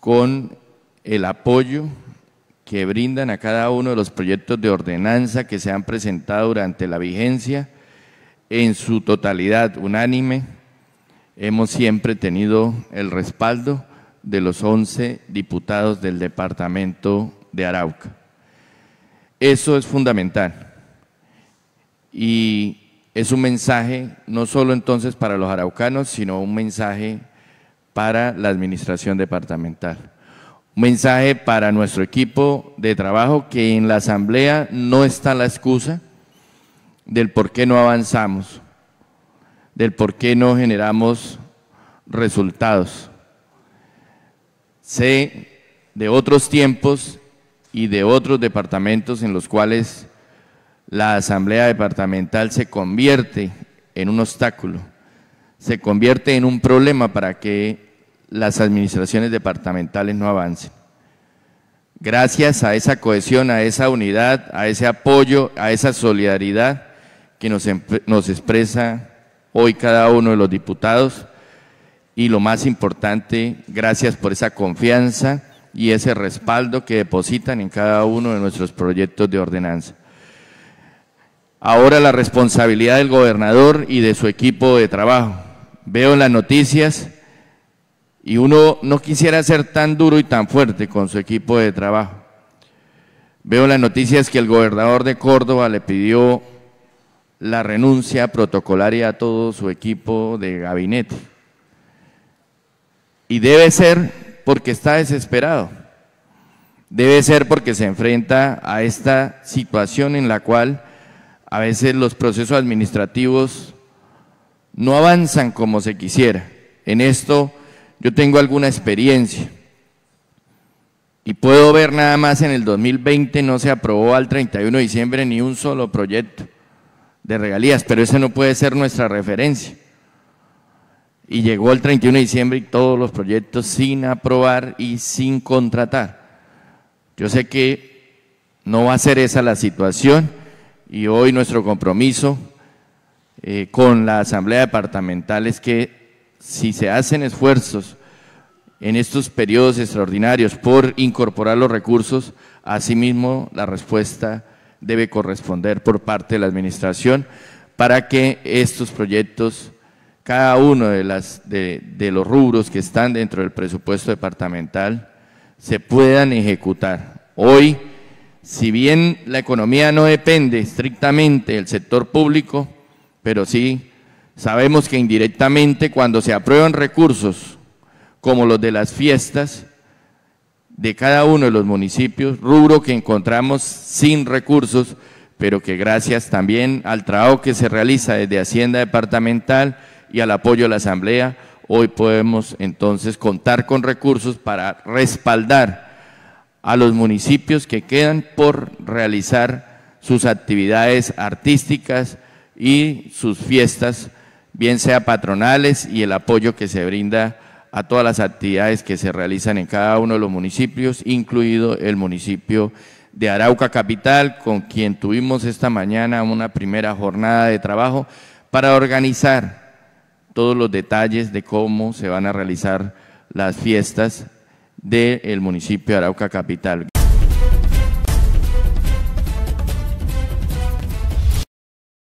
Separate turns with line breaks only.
con el apoyo que brindan a cada uno de los proyectos de ordenanza que se han presentado durante la vigencia en su totalidad unánime. Hemos siempre tenido el respaldo de los 11 diputados del departamento de Arauca. Eso es fundamental y es un mensaje no solo entonces para los araucanos, sino un mensaje para la administración departamental. Un mensaje para nuestro equipo de trabajo que en la asamblea no está la excusa del por qué no avanzamos, del por qué no generamos resultados. Sé de otros tiempos y de otros departamentos en los cuales la asamblea departamental se convierte en un obstáculo, se convierte en un problema para que las administraciones departamentales no avancen. Gracias a esa cohesión, a esa unidad, a ese apoyo, a esa solidaridad que nos, expresa hoy cada uno de los diputados y lo más importante, gracias por esa confianza y ese respaldo que depositan en cada uno de nuestros proyectos de ordenanza. Ahora la responsabilidad del gobernador y de su equipo de trabajo. Veo en las noticias y uno no quisiera ser tan duro y tan fuerte con su equipo de trabajo. Veo las noticias que el gobernador de Córdoba le pidió la renuncia protocolaria a todo su equipo de gabinete. Y debe ser porque está desesperado. Debe ser porque se enfrenta a esta situación en la cual a veces los procesos administrativos no avanzan como se quisiera. En esto yo tengo alguna experiencia. Y puedo ver nada más en el 2020 no se aprobó al 31 de diciembre ni un solo proyecto de regalías, pero ese no puede ser nuestra referencia. Y llegó el 31 de diciembre y todos los proyectos sin aprobar y sin contratar. Yo sé que no va a ser esa la situación y hoy nuestro compromiso eh, con la Asamblea Departamental es que si se hacen esfuerzos en estos periodos extraordinarios por incorporar los recursos, asimismo la respuesta debe corresponder por parte de la Administración para que estos proyectos, cada uno de, las, de, los rubros que están dentro del presupuesto departamental, se puedan ejecutar. Hoy, si bien la economía no depende estrictamente del sector público, pero sí Sabemos que indirectamente cuando se aprueban recursos como los de las fiestas de cada uno de los municipios, rubro que encontramos sin recursos, pero que gracias también al trabajo que se realiza desde Hacienda Departamental y al apoyo de la Asamblea, hoy podemos entonces contar con recursos para respaldar a los municipios que quedan por realizar sus actividades artísticas y sus fiestas bien sea patronales y el apoyo que se brinda a todas las actividades que se realizan en cada uno de los municipios, incluido el municipio de Arauca Capital, con quien tuvimos esta mañana una primera jornada de trabajo para organizar todos los detalles de cómo se van a realizar las fiestas del municipio de Arauca Capital.